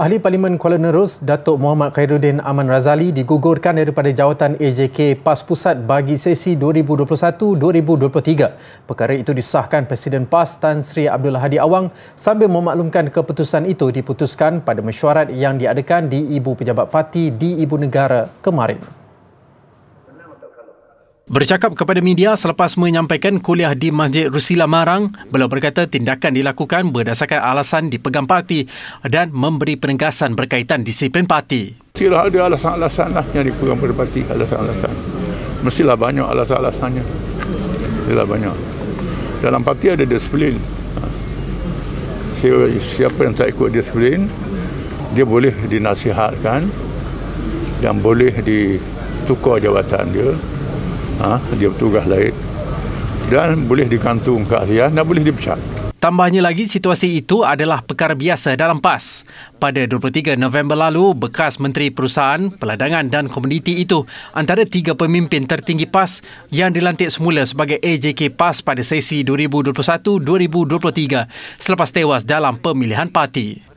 Ahli Parlimen Kuala Nerus, Datuk Muhammad Khairuddin Aman Razali digugurkan daripada jawatan AJK PAS Pusat bagi sesi 2021-2023. Perkara itu disahkan Presiden PAS Tan Sri Abdul Hadi Awang sambil memaklumkan keputusan itu diputuskan pada mesyuarat yang diadakan di Ibu Pejabat Parti di Ibu Negara kemarin bercakap kepada media selepas menyampaikan kuliah di Masjid Rusila Marang, beliau berkata tindakan dilakukan berdasarkan alasan dipegang parti dan memberi penegasan berkaitan disiplin parti. Mestilah ada alasan-alasan lah yang dipegang oleh parti, alasan-alasan. Mestilah banyak alasan-alasannya. Mestilah banyak. Dalam parti ada disiplin. Ha. Siapa yang tak ikut disiplin, dia boleh dinasihatkan dan boleh ditukar jawatan dia ha, dia bertugas lain dan boleh dikantung ke ahlian dan boleh dipecat. Tambahnya lagi, situasi itu adalah perkara biasa dalam PAS. Pada 23 November lalu, bekas Menteri Perusahaan, Peladangan dan Komuniti itu antara tiga pemimpin tertinggi PAS yang dilantik semula sebagai AJK PAS pada sesi 2021-2023 selepas tewas dalam pemilihan parti.